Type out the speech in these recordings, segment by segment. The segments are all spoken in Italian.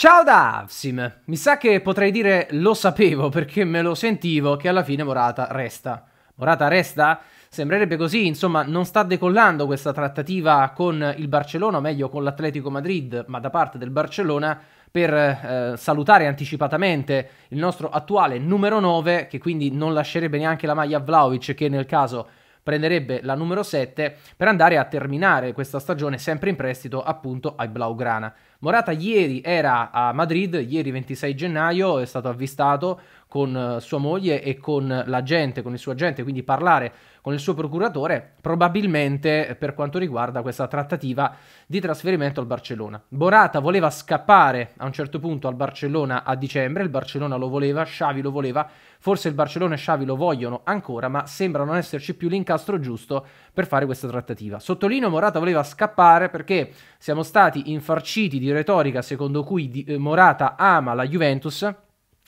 Ciao da Avsim! Mi sa che potrei dire lo sapevo perché me lo sentivo che alla fine Morata resta. Morata resta? Sembrerebbe così, insomma, non sta decollando questa trattativa con il Barcellona, o meglio con l'Atletico Madrid, ma da parte del Barcellona per eh, salutare anticipatamente il nostro attuale numero 9 che quindi non lascerebbe neanche la maglia a Vlaovic che nel caso prenderebbe la numero 7 per andare a terminare questa stagione sempre in prestito appunto ai Blaugrana. Morata ieri era a Madrid, ieri 26 gennaio è stato avvistato con eh, sua moglie e con l'agente, con il suo agente, quindi parlare con il suo procuratore, probabilmente eh, per quanto riguarda questa trattativa di trasferimento al Barcellona. Morata voleva scappare a un certo punto al Barcellona a dicembre, il Barcellona lo voleva, Xavi lo voleva, Forse il Barcellona e Xavi lo vogliono ancora, ma sembra non esserci più l'incastro giusto per fare questa trattativa. Sottolineo Morata voleva scappare perché siamo stati infarciti di retorica secondo cui di, eh, Morata ama la Juventus,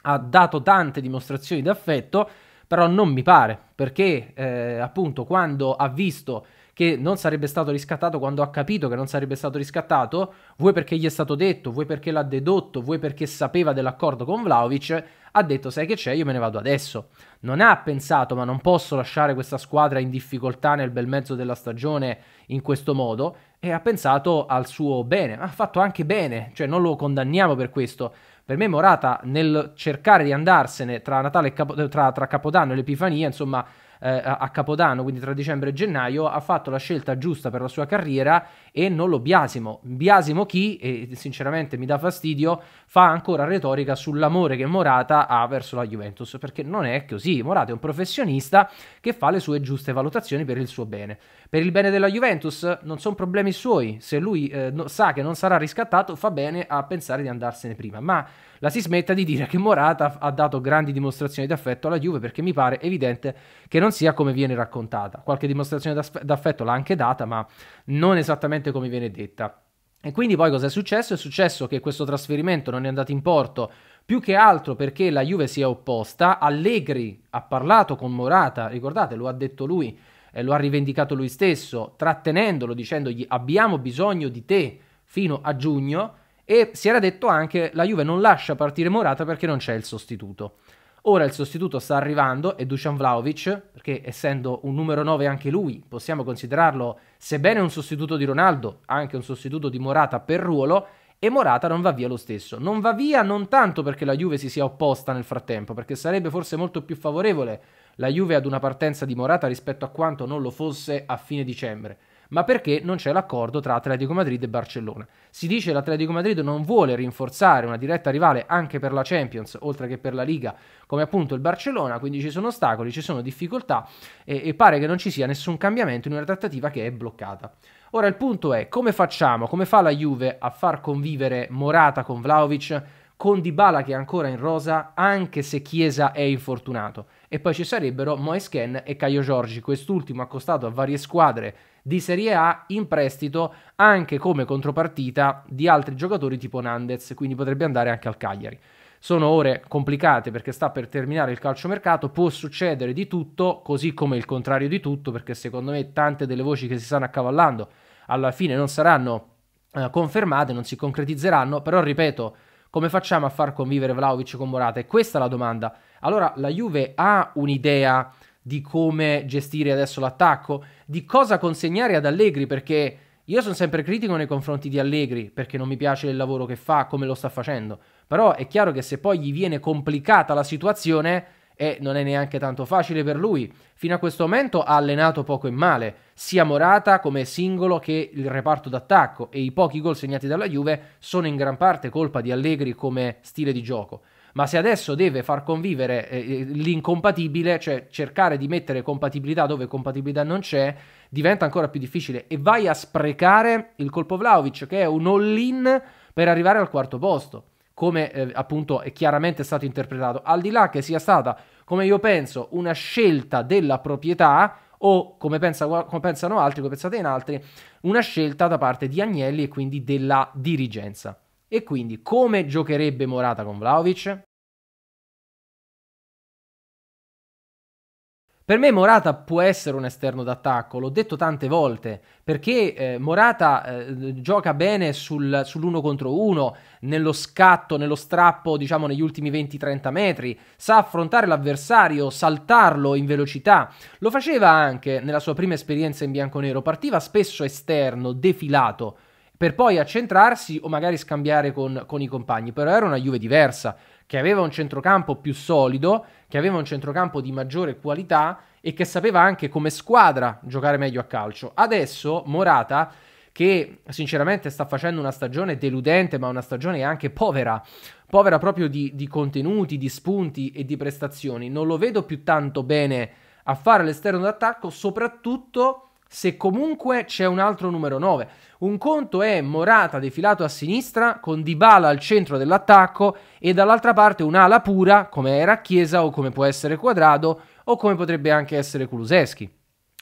ha dato tante dimostrazioni d'affetto, però non mi pare, perché eh, appunto quando ha visto che non sarebbe stato riscattato quando ha capito che non sarebbe stato riscattato, vuoi perché gli è stato detto, vuoi perché l'ha dedotto, vuoi perché sapeva dell'accordo con Vlaovic, ha detto sai che c'è, io me ne vado adesso. Non ha pensato ma non posso lasciare questa squadra in difficoltà nel bel mezzo della stagione in questo modo e ha pensato al suo bene, ha fatto anche bene, cioè non lo condanniamo per questo. Per me Morata nel cercare di andarsene tra, Natale e Capo- tra, tra Capodanno e l'Epifania, insomma, eh, a Capodanno, quindi tra dicembre e gennaio, ha fatto la scelta giusta per la sua carriera e non lo biasimo. Biasimo chi, e sinceramente mi dà fastidio, fa ancora retorica sull'amore che Morata ha verso la Juventus, perché non è così. Morata è un professionista che fa le sue giuste valutazioni per il suo bene. Per il bene della Juventus non sono problemi suoi, se lui eh, no, sa che non sarà riscattato fa bene a pensare di andarsene prima, ma la si smetta di dire che Morata ha dato grandi dimostrazioni di affetto alla Juve perché mi pare evidente che non non sia come viene raccontata. Qualche dimostrazione d'aff- d'affetto l'ha anche data, ma non esattamente come viene detta. E quindi poi cosa è successo? È successo che questo trasferimento non è andato in porto più che altro perché la Juve si è opposta. Allegri ha parlato con Morata, ricordate, lo ha detto lui, eh, lo ha rivendicato lui stesso, trattenendolo dicendogli abbiamo bisogno di te fino a giugno e si era detto anche la Juve non lascia partire Morata perché non c'è il sostituto. Ora il sostituto sta arrivando, è Dusan Vlaovic, perché essendo un numero 9 anche lui, possiamo considerarlo, sebbene un sostituto di Ronaldo, anche un sostituto di Morata per ruolo, e Morata non va via lo stesso. Non va via non tanto perché la Juve si sia opposta nel frattempo, perché sarebbe forse molto più favorevole la Juve ad una partenza di Morata rispetto a quanto non lo fosse a fine dicembre ma perché non c'è l'accordo tra Atletico Madrid e Barcellona. Si dice che l'Atletico Madrid non vuole rinforzare una diretta rivale anche per la Champions, oltre che per la Liga, come appunto il Barcellona, quindi ci sono ostacoli, ci sono difficoltà e, e pare che non ci sia nessun cambiamento in una trattativa che è bloccata. Ora il punto è come facciamo, come fa la Juve a far convivere Morata con Vlaovic, con Dybala che è ancora in rosa, anche se Chiesa è infortunato e poi ci sarebbero Moesken e Caio Giorgi, quest'ultimo accostato a varie squadre di Serie A in prestito anche come contropartita di altri giocatori tipo Nandez, quindi potrebbe andare anche al Cagliari. Sono ore complicate perché sta per terminare il calciomercato, può succedere di tutto, così come il contrario di tutto, perché secondo me tante delle voci che si stanno accavallando alla fine non saranno eh, confermate, non si concretizzeranno, però ripeto, come facciamo a far convivere Vlaovic con Morata? E questa è la domanda. Allora la Juve ha un'idea di come gestire adesso l'attacco, di cosa consegnare ad Allegri perché io sono sempre critico nei confronti di Allegri perché non mi piace il lavoro che fa, come lo sta facendo. Però è chiaro che se poi gli viene complicata la situazione, e non è neanche tanto facile per lui. Fino a questo momento ha allenato poco e male, sia Morata come singolo che il reparto d'attacco e i pochi gol segnati dalla Juve sono in gran parte colpa di Allegri come stile di gioco. Ma se adesso deve far convivere eh, eh l'incompatibile, cioè cercare di mettere compatibilità dove compatibilità non c'è, diventa ancora più difficile e vai a sprecare il colpo Vlaovic che è un all-in per arrivare al quarto posto come eh, appunto è chiaramente stato interpretato. Al di là che sia stata, come io penso, una scelta della proprietà o come, pensa, come pensano altri, come pensate in altri, una scelta da parte di Agnelli e quindi della dirigenza. E quindi come giocherebbe Morata con Vlaovic? Per me Morata può essere un esterno d'attacco, l'ho detto tante volte, perché eh, Morata eh, gioca bene sul, sull'uno contro uno, nello scatto, nello strappo, diciamo negli ultimi 20-30 metri, sa affrontare l'avversario, saltarlo in velocità. Lo faceva anche nella sua prima esperienza in bianconero, partiva spesso esterno, defilato, per poi accentrarsi o magari scambiare con, con i compagni. Però era una Juve diversa, che aveva un centrocampo più solido, che aveva un centrocampo di maggiore qualità e che sapeva anche come squadra giocare meglio a calcio. Adesso Morata che sinceramente sta facendo una stagione deludente, ma una stagione anche povera, povera proprio di, di, contenuti, di spunti e di prestazioni. Non lo vedo più tanto bene a fare l'esterno d'attacco, soprattutto se comunque c'è un altro numero 9. Un conto è Morata defilato a sinistra con Dybala al centro dell'attacco e dall'altra parte un'ala pura come era Chiesa o come può essere Quadrado o come potrebbe anche essere Kuluseschi.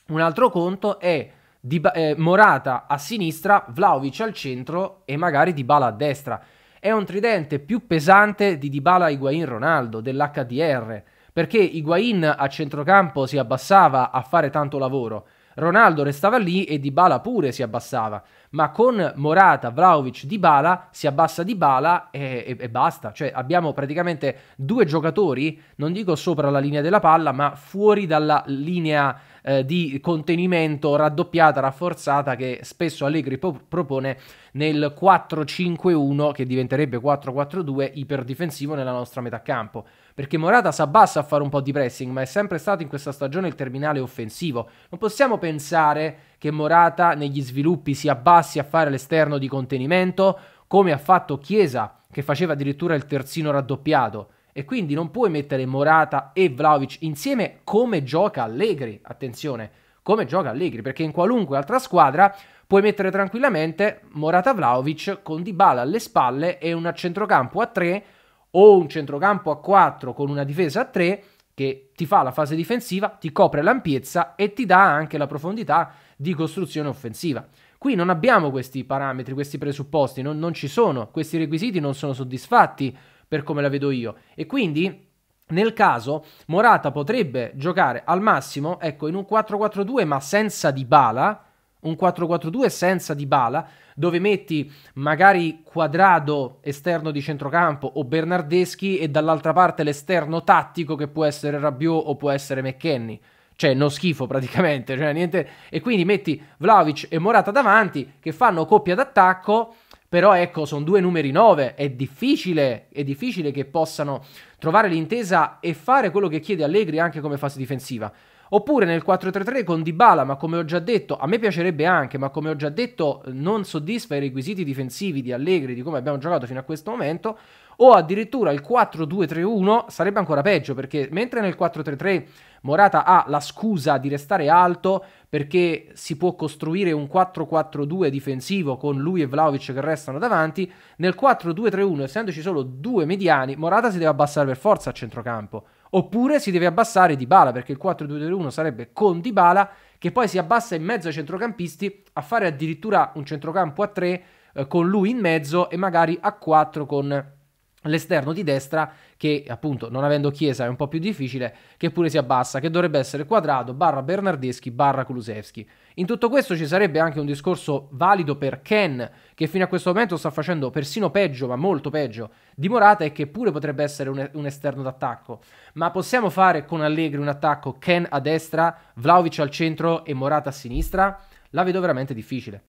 Un altro conto è Dib- eh, Morata a sinistra, Vlaovic al centro e magari Dybala a destra. È un tridente più pesante di Dybala Higuain Ronaldo dell'HDR, perché Higuain a centrocampo si abbassava a fare tanto lavoro Ronaldo restava lì e Dybala pure si abbassava, ma con Morata, Vlaovic, Dybala si abbassa Dybala e, e, e basta, cioè abbiamo praticamente due giocatori, non dico sopra la linea della palla, ma fuori dalla linea eh, di contenimento raddoppiata, rafforzata che spesso Allegri propone nel 4-5-1 che diventerebbe 4-4-2 iperdifensivo nella nostra metà campo perché Morata si abbassa a fare un po' di pressing, ma è sempre stato in questa stagione il terminale offensivo. Non possiamo pensare che Morata negli sviluppi si abbassi a fare l'esterno di contenimento, come ha fatto Chiesa, che faceva addirittura il terzino raddoppiato. E quindi non puoi mettere Morata e Vlaovic insieme come gioca Allegri, attenzione, come gioca Allegri, perché in qualunque altra squadra puoi mettere tranquillamente Morata Vlaovic con Dybala alle spalle e un centrocampo a tre o un centrocampo a 4 con una difesa a 3 che ti fa la fase difensiva, ti copre l'ampiezza e ti dà anche la profondità di costruzione offensiva. Qui non abbiamo questi parametri, questi presupposti, non, non ci sono, questi requisiti non sono soddisfatti per come la vedo io e quindi nel caso Morata potrebbe giocare al massimo, ecco, in un 4-4-2 ma senza Dybala, un 4-4-2 senza Dybala, dove metti magari Quadrado esterno di centrocampo o Bernardeschi e dall'altra parte l'esterno tattico che può essere Rabiot o può essere McKenny. Cioè, non schifo praticamente, cioè niente... E quindi metti Vlaovic e Morata davanti che fanno coppia d'attacco, però ecco, sono due numeri 9, è difficile, è difficile che possano trovare l'intesa e fare quello che chiede Allegri anche come fase difensiva. Oppure nel 4-3-3 con Dybala, ma come ho già detto, a me piacerebbe anche, ma come ho già detto non soddisfa i requisiti difensivi di Allegri, di come abbiamo giocato fino a questo momento, o addirittura il 4-2-3-1 sarebbe ancora peggio, perché mentre nel 4-3-3 Morata ha la scusa di restare alto, perché si può costruire un 4-4-2 difensivo con lui e Vlaovic che restano davanti, nel 4-2-3-1, essendoci solo due mediani, Morata si deve abbassare per forza a centrocampo. Oppure si deve abbassare Dybala perché il 4-2-2-1 sarebbe con Dybala che poi si abbassa in mezzo ai centrocampisti a fare addirittura un centrocampo a 3 eh, con lui in mezzo e magari a 4 con l'esterno di destra che appunto non avendo Chiesa è un po' più difficile che pure si abbassa che dovrebbe essere quadrato barra Bernardeschi barra Kulusevski in tutto questo ci sarebbe anche un discorso valido per Ken che fino a questo momento sta facendo persino peggio ma molto peggio di Morata e che pure potrebbe essere un, un esterno d'attacco ma possiamo fare con Allegri un attacco Ken a destra Vlaovic al centro e Morata a sinistra? La vedo veramente difficile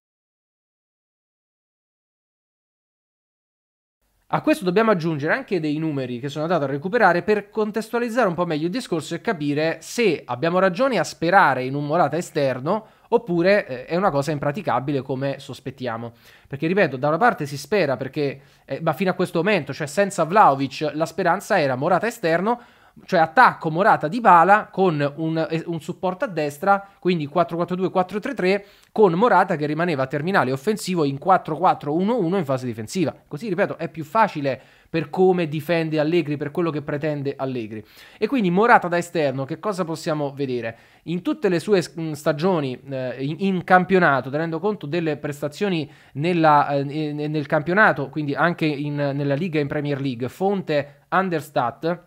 A questo dobbiamo aggiungere anche dei numeri che sono andato a recuperare per contestualizzare un po' meglio il discorso e capire se abbiamo ragione a sperare in un Morata esterno oppure eh, è una cosa impraticabile come sospettiamo. Perché ripeto, da una parte si spera perché, eh, ma fino a questo momento, cioè senza Vlaovic, la speranza era Morata esterno, cioè attacco Morata di Bala con un, eh, un, supporto a destra, quindi 4-4-2-4-3-3, con Morata che rimaneva terminale offensivo in 4-4-1-1 in fase difensiva. Così, ripeto, è più facile per come difende Allegri, per quello che pretende Allegri. E quindi Morata da esterno, che cosa possiamo vedere? In tutte le sue mm, stagioni eh, in, in, campionato, tenendo conto delle prestazioni nella, eh, nel campionato, quindi anche in, nella Liga e in Premier League, fonte understat,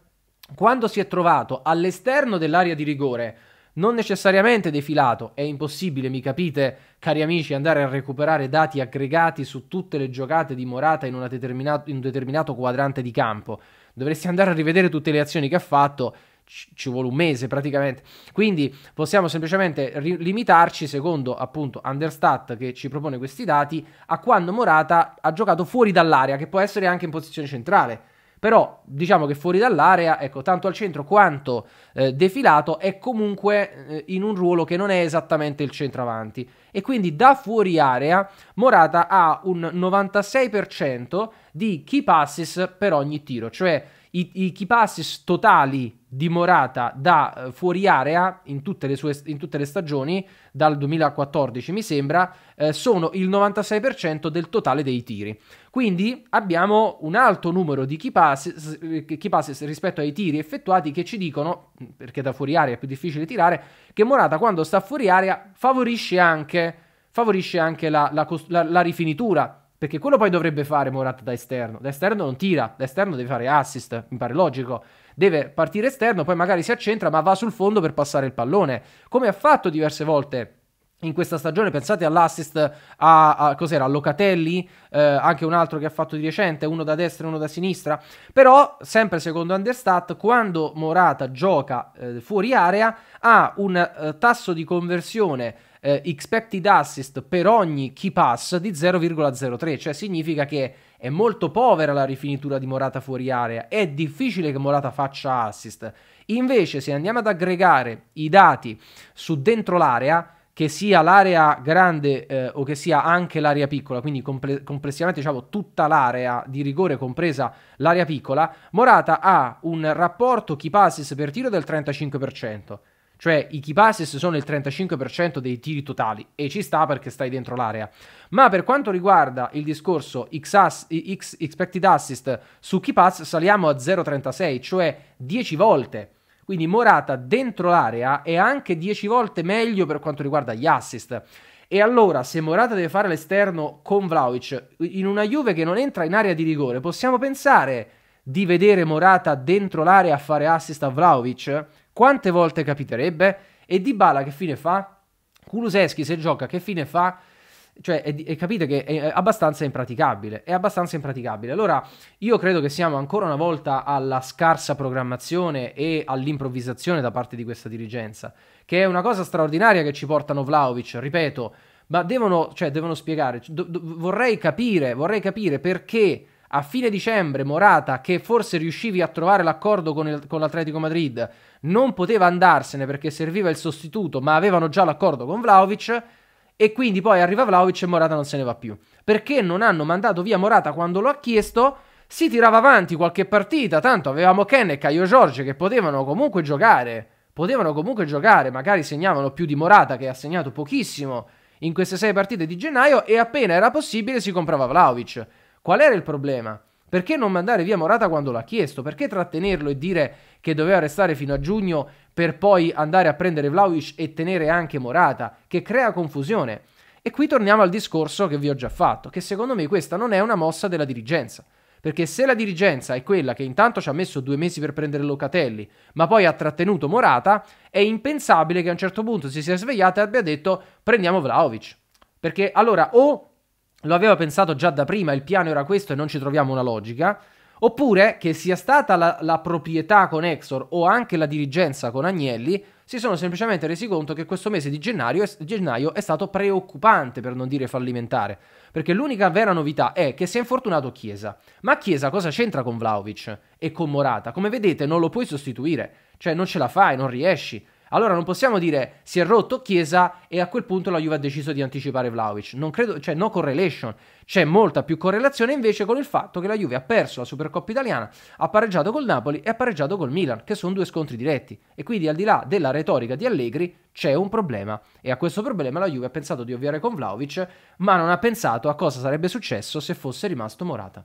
quando si è trovato all'esterno dell'area di rigore, non necessariamente defilato, è impossibile, mi capite, cari amici, andare a recuperare dati aggregati su tutte le giocate di Morata in, determinato, in un determinato quadrante di campo. Dovresti andare a rivedere tutte le azioni che ha fatto, ci vuole un mese praticamente. Quindi possiamo semplicemente limitarci, secondo appunto Understat che ci propone questi dati, a quando Morata ha giocato fuori dall'area, che può essere anche in posizione centrale però diciamo che fuori dall'area, ecco, tanto al centro quanto eh, defilato, è comunque eh, in un ruolo che non è esattamente il centravanti. E quindi da fuori area Morata ha un 96% di key passes per ogni tiro, cioè i, i key passes totali di Morata da eh, fuori area in tutte, le sue, in tutte le stagioni, dal 2014 mi sembra, eh, sono il 96% del totale dei tiri. Quindi abbiamo un alto numero di key passes, key eh, passes rispetto ai tiri effettuati che ci dicono, mm, perché da fuori area è più difficile tirare, che Morata quando sta fuori area favorisce anche, favorisce anche la, la, la, la rifinitura perché quello poi dovrebbe fare Morata da esterno. Da esterno non tira, da esterno deve fare assist, mi pare logico. Deve partire esterno, poi magari si accentra, ma va sul fondo per passare il pallone. Come ha fatto diverse volte in questa stagione. Pensate all'assist a, a cos'era, a Locatelli, eh, anche un altro che ha fatto di recente, uno da destra e uno da sinistra. Però, sempre secondo Understat, quando Morata gioca eh, fuori area ha un eh, tasso di conversione eh, expected assist per ogni key pass di 0,03, cioè significa che è molto povera la rifinitura di Morata fuori area, è difficile che Morata faccia assist. Invece se andiamo ad aggregare i dati su dentro l'area, che sia l'area grande eh, o che sia anche l'area piccola, quindi comple- complessivamente diciamo tutta l'area di rigore compresa l'area piccola, Morata ha un rapporto key passes per tiro del 35%, cioè i key passes sono il 35% dei tiri totali e ci sta perché stai dentro l'area. Ma per quanto riguarda il discorso X, ass- X expected assist su key pass saliamo a 0,36, cioè 10 volte. Quindi Morata dentro l'area è anche 10 volte meglio per quanto riguarda gli assist. E allora, se Morata deve fare l'esterno con Vlaovic in una Juve che non entra in area di rigore, possiamo pensare di vedere Morata dentro l'area a fare assist a Vlaovic? Quante volte capiterebbe? E Dybala che fine fa? Kuluseschi se gioca che fine fa? Cioè, è, è, capite che è abbastanza impraticabile. È abbastanza impraticabile. Allora, io credo che siamo ancora una volta alla scarsa programmazione e all'improvvisazione da parte di questa dirigenza, che è una cosa straordinaria che ci portano Vlaovic, ripeto, ma devono, cioè, devono spiegare. Do, do, vorrei capire, vorrei capire perché a fine dicembre Morata, che forse riuscivi a trovare l'accordo con, il, con l'Atletico Madrid, non poteva andarsene perché serviva il sostituto, ma avevano già l'accordo con Vlaovic. E quindi poi arriva Vlaovic e Morata non se ne va più. Perché non hanno mandato via Morata quando lo ha chiesto? Si tirava avanti qualche partita, tanto avevamo Ken e Caio Giorgio che potevano comunque giocare. Potevano comunque giocare, magari segnavano più di Morata che ha segnato pochissimo in queste sei partite di gennaio e appena era possibile si comprava Vlaovic. Qual era il problema? Perché non mandare via Morata quando l'ha chiesto? Perché trattenerlo e dire che doveva restare fino a giugno per poi andare a prendere Vlaovic e tenere anche Morata? Che crea confusione. E qui torniamo al discorso che vi ho già fatto, che secondo me questa non è una mossa della dirigenza. Perché se la dirigenza è quella che intanto ci ha messo due mesi per prendere Locatelli, ma poi ha trattenuto Morata, è impensabile che a un certo punto si sia svegliata e abbia detto prendiamo Vlaovic. Perché allora o lo aveva pensato già da prima, il piano era questo e non ci troviamo una logica, oppure che sia stata la, la, proprietà con Exor o anche la dirigenza con Agnelli, si sono semplicemente resi conto che questo mese di gennaio, gennaio è stato preoccupante, per non dire fallimentare, perché l'unica vera novità è che si è infortunato Chiesa. Ma Chiesa cosa c'entra con Vlaovic e con Morata? Come vedete non lo puoi sostituire, cioè non ce la fai, non riesci. Allora non possiamo dire si è rotto Chiesa e a quel punto la Juve ha deciso di anticipare Vlaovic. Non credo, cioè no correlation. C'è molta più correlazione invece con il fatto che la Juve ha perso la Supercoppa italiana, ha pareggiato col Napoli e ha pareggiato col Milan, che sono due scontri diretti. E quindi al di là della retorica di Allegri c'è un problema e a questo problema la Juve ha pensato di ovviare con Vlaovic, ma non ha pensato a cosa sarebbe successo se fosse rimasto Morata.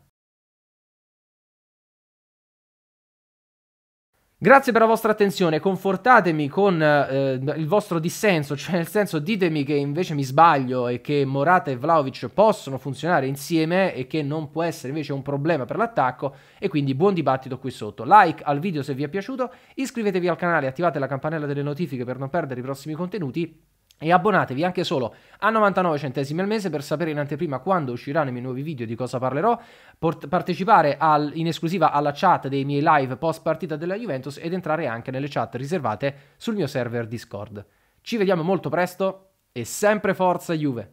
Grazie per la vostra attenzione, confortatemi con eh, il vostro dissenso, cioè nel senso ditemi che invece mi sbaglio e che Morata e Vlaovic possono funzionare insieme e che non può essere invece un problema per l'attacco e quindi buon dibattito qui sotto. Like al video se vi è piaciuto, iscrivetevi al canale, attivate la campanella delle notifiche per non perdere i prossimi contenuti e abbonatevi anche solo a 99 centesimi al mese per sapere in anteprima quando usciranno i miei nuovi video di cosa parlerò, port- partecipare al, in esclusiva alla chat dei miei live post partita della Juventus ed entrare anche nelle chat riservate sul mio server Discord. Ci vediamo molto presto e sempre forza Juve!